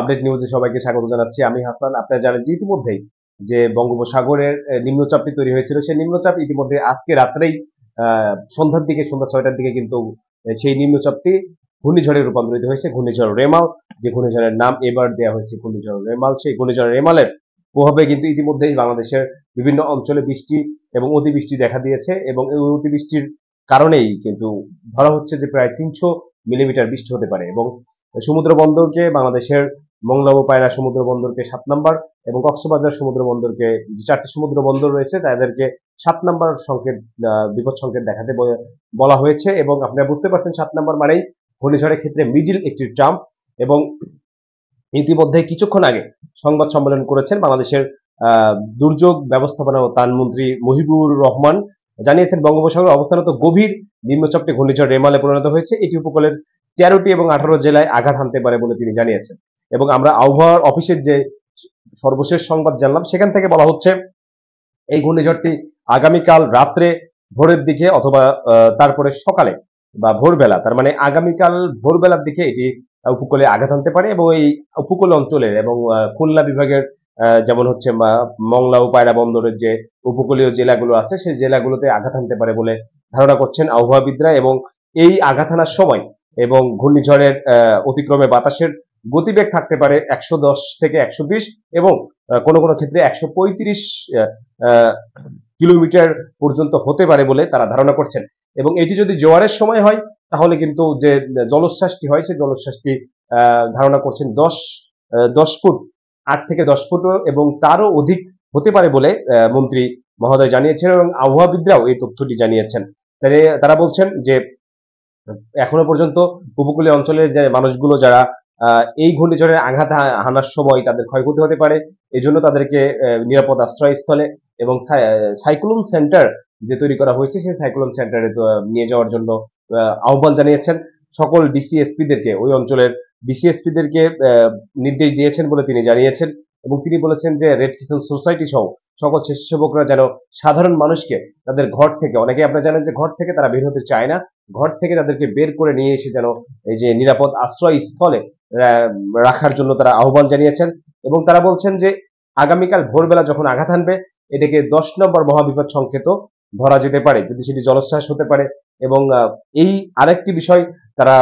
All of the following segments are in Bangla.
আপডেট নিউজে সবাইকে স্বাগত জানাচ্ছি আমি হাসান আপনারা জানেন যে ইতিমধ্যেই যে বঙ্গোপসাগরের নিম্নচাপটি তৈরি হয়েছিল সেই নিম্নচাপ ইতিমধ্যে আজকে রাত্রেই সন্ধ্যার দিকে সন্ধ্যা ছয়টার দিকে কিন্তু সেই নিম্নচাপটি ঘূর্ণিঝড়ে রূপান্তরিত হয়েছে ঘূর্ণিঝড় রেমাল যে ঘূর্ণিঝড়ের নাম এবার দেওয়া হয়েছে ঘূর্ণিঝড় রেমাল সেই ঘূর্ণিঝড় রেমালের প্রভাবে কিন্তু ইতিমধ্যেই বাংলাদেশের বিভিন্ন অঞ্চলে বৃষ্টি এবং অতিবৃষ্টি দেখা দিয়েছে এবং এই অতিবৃষ্টির কারণেই কিন্তু ধরা হচ্ছে যে প্রায় তিনশো মিলিমিটার বৃষ্টি হতে পারে এবং সমুদ্র বন্দরকে বাংলাদেশের মংলাব পায়রা সমুদ্র বন্দরকে সাত নাম্বার এবং কক্সবাজার সমুদ্র বন্দরকে যে চারটি সমুদ্র বন্দর রয়েছে তাদেরকে সাত নাম্বার সংকেত বিপদ সংকেত দেখাতে বলা হয়েছে এবং আপনারা বুঝতে পারছেন সাত নাম্বার মানেই ঘূর্ণিঝড়ের ক্ষেত্রে মিডিল একটি ট্রাম্প এবং ইতিমধ্যে কিছুক্ষণ আগে সংবাদ সম্মেলন করেছেন বাংলাদেশের দুর্যোগ ব্যবস্থাপনা ও ত্রাণ মন্ত্রী রহমান জানিয়েছেন বঙ্গোপসাগরের অবস্থানত গভীর নিম্নচাপটি ঘূর্ণিঝড় রেমালে পরিণত হয়েছে এটি উপকূলের তেরোটি এবং আঠারো জেলায় আঘাত হানতে পারে বলে তিনি জানিয়েছেন এবং আমরা আবহাওয়ার অফিসের যে সর্বশেষ সংবাদ জানলাম সেখান থেকে বলা হচ্ছে এই ঘূর্ণিঝড়টি আগামীকাল রাত্রে ভোরের দিকে অথবা তারপরে সকালে বা ভোরবেলা তার মানে আগামীকাল ভোরবেলার দিকে এটি উপকূলে আঘাত আনতে পারে এবং এই উপকূল অঞ্চলের এবং খুলনা বিভাগের যেমন হচ্ছে মংলা ও পায়রা বন্দরের যে উপকূলীয় জেলাগুলো আছে সেই জেলাগুলোতে আঘাত আনতে পারে বলে ধারণা করছেন আবহাওয়াবিদরা এবং এই আঘাত আনার সময় এবং ঘূর্ণিঝড়ের অতিক্রমে বাতাসের গতিবেগ থাকতে পারে একশো দশ থেকে একশো বিশ এবং কোনো কোনো ক্ষেত্রে একশো পঁয়ত্রিশ কিলোমিটার পর্যন্ত হতে পারে বলে তারা ধারণা করছেন এবং এটি যদি জোয়ারের সময় হয় তাহলে কিন্তু যে জলোচ্ছ্বাসটি হয় সেই জলোচ্ছ্বাসটি ধারণা করছেন দশ দশ ফুট আট থেকে দশ ফুট এবং তারও অধিক হতে পারে বলে মন্ত্রী মহোদয় জানিয়েছেন এবং আবহাওয়াবিদরাও এই তথ্যটি জানিয়েছেন তারা বলছেন যে এখনো পর্যন্ত উপকূলীয় অঞ্চলের যে মানুষগুলো যারা এই ঘূর্ণিঝড়ের আঘাত হানার সময় তাদের ক্ষয়ক্ষতি হতে পারে এজন্য তাদেরকে নিরাপদ আশ্রয়স্থলে এবং সাইক্লোন সেন্টার যে তৈরি করা হয়েছে সেই সাইক্লোন সেন্টারে নিয়ে যাওয়ার জন্য আহ্বান জানিয়েছেন সকল ডিসিএসপিদেরকে ওই অঞ্চলের ডিসিএসপিদেরকে নির্দেশ দিয়েছেন বলে তিনি জানিয়েছেন এবং তিনি বলেছেন যে রেড কিসেল সোসাইটি সহ সকল স্বেচ্ছাসেবকরা যেন সাধারণ মানুষকে তাদের ঘর থেকে অনেকে আপনারা জানেন যে ঘর থেকে তারা বের হতে চায় না ঘর থেকে তাদেরকে বের করে নিয়ে এসে যেন এই যে নিরাপদ আশ্রয় স্থলে রাখার জন্য তারা আহ্বান জানিয়েছেন এবং তারা বলছেন যে আগামীকাল ভোরবেলা যখন আঘাত আনবে এটাকে দশ নম্বর মহাবিপদ সংকেত ধরা যেতে পারে যদি সেটি জলোচ্ছ্বাস হতে পারে এবং এই আরেকটি বিষয় তারা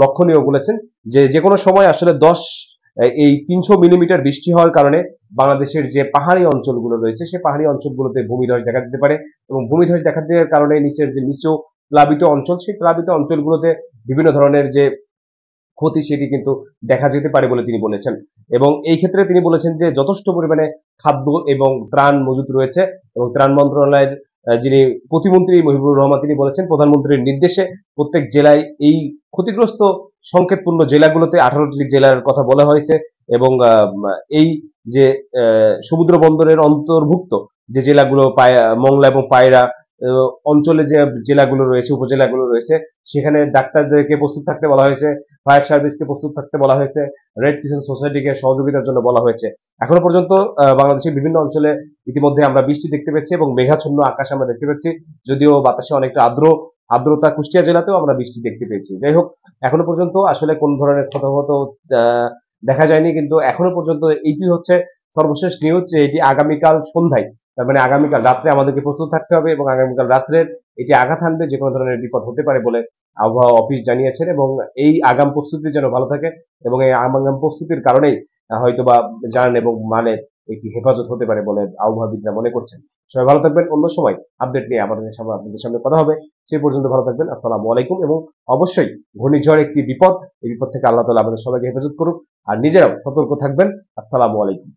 লক্ষণীয় বলেছেন যে যে কোনো সময় আসলে দশ এই তিনশো মিলিমিটার বৃষ্টি হওয়ার কারণে বাংলাদেশের যে পাহাড়ি অঞ্চলগুলো রয়েছে সে পাহাড়ি অঞ্চলগুলোতে ভূমিধ্বস দেখা দিতে পারে এবং ভূমিধ্বস দেখা দেওয়ার কারণে নিচের যে নিচু প্লাবিত অঞ্চল সেই প্লাবিত অঞ্চলগুলোতে বিভিন্ন ধরনের যে ক্ষতি সেটি কিন্তু দেখা যেতে পারে বলে তিনি বলেছেন এবং এই ক্ষেত্রে তিনি বলেছেন যে যথেষ্ট পরিমাণে খাদ্য এবং ত্রাণ মজুত রয়েছে এবং ত্রাণ মন্ত্রণালয়ের যিনি প্রতিমন্ত্রী মহিবুর রহমান তিনি বলেছেন প্রধানমন্ত্রীর নির্দেশে প্রত্যেক জেলায় এই ক্ষতিগ্রস্ত সংকেতপূর্ণ জেলাগুলোতে আঠারোটি জেলার কথা বলা হয়েছে এবং এই যে সমুদ্র বন্দরের অন্তর্ভুক্ত যে জেলাগুলো মংলা এবং পায়রা অঞ্চলে যে জেলাগুলো রয়েছে উপজেলাগুলো রয়েছে সেখানে ডাক্তারদেরকে প্রস্তুত থাকতে বলা হয়েছে ফায়ার সার্ভিসকে প্রস্তুত থাকতে বলা হয়েছে রেড ক্রিসেন্ট সোসাইটিকে সহযোগিতার জন্য বলা হয়েছে এখনো পর্যন্ত বাংলাদেশের বিভিন্ন অঞ্চলে ইতিমধ্যে আমরা বৃষ্টি দেখতে পেয়েছি এবং মেঘাচ্ছন্ন আকাশ আমরা দেখতে পেয়েছি যদিও বাতাসে অনেকটা আর্দ্র আর্দ্রতা কুষ্টিয়া জেলাতেও আমরা বৃষ্টি দেখতে পেয়েছি যাই হোক এখনো পর্যন্ত আসলে কোন ধরনের ক্ষতহত দেখা যায়নি কিন্তু এখনো পর্যন্ত এইটি হচ্ছে সর্বশেষ নিউজ যে এটি আগামীকাল সন্ধ্যায় তার মানে আগামীকাল রাত্রে আমাদেরকে প্রস্তুত থাকতে হবে এবং আগামীকাল রাত্রে এটি আঘাত আনবে যে কোনো ধরনের বিপদ হতে পারে বলে আবহাওয়া অফিস জানিয়েছেন এবং এই আগাম প্রস্তুতি যেন ভালো থাকে এবং এই আগাম প্রস্তুতির কারণেই হয়তো বা এবং মানে একটি হেফাজত হতে পারে বলে আবহাওয়াবিদরা মনে করছেন সবাই ভালো থাকবেন অন্য সময় আপডেট নিয়ে আমাদের সামনে আপনাদের সামনে কথা হবে সেই পর্যন্ত ভালো থাকবেন আসসালামু আলাইকুম এবং অবশ্যই ঘূর্ণিঝড় একটি বিপদ এই বিপদ থেকে আল্লাহ তালা আমাদের সবাইকে হেফাজত করুক আর নিজেরাও সতর্ক থাকবেন আসসালামু আলাইকুম